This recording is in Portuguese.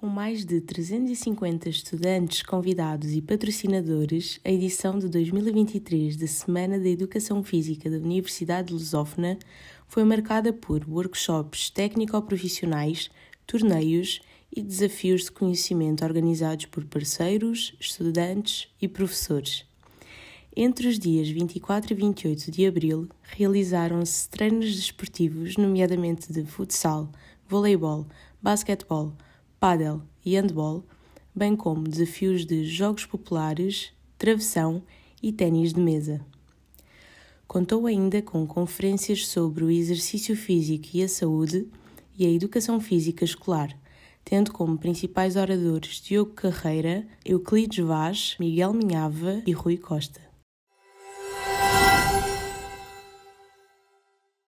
Com mais de 350 estudantes, convidados e patrocinadores, a edição de 2023 da Semana da Educação Física da Universidade Lusófona foi marcada por workshops técnico-profissionais, torneios e desafios de conhecimento organizados por parceiros, estudantes e professores. Entre os dias 24 e 28 de abril, realizaram-se treinos desportivos, nomeadamente de futsal, voleibol, basquetebol, pádel e handball, bem como desafios de jogos populares, travessão e ténis de mesa. Contou ainda com conferências sobre o exercício físico e a saúde e a educação física escolar, tendo como principais oradores Diogo Carreira, Euclides Vaz, Miguel Minhava e Rui Costa.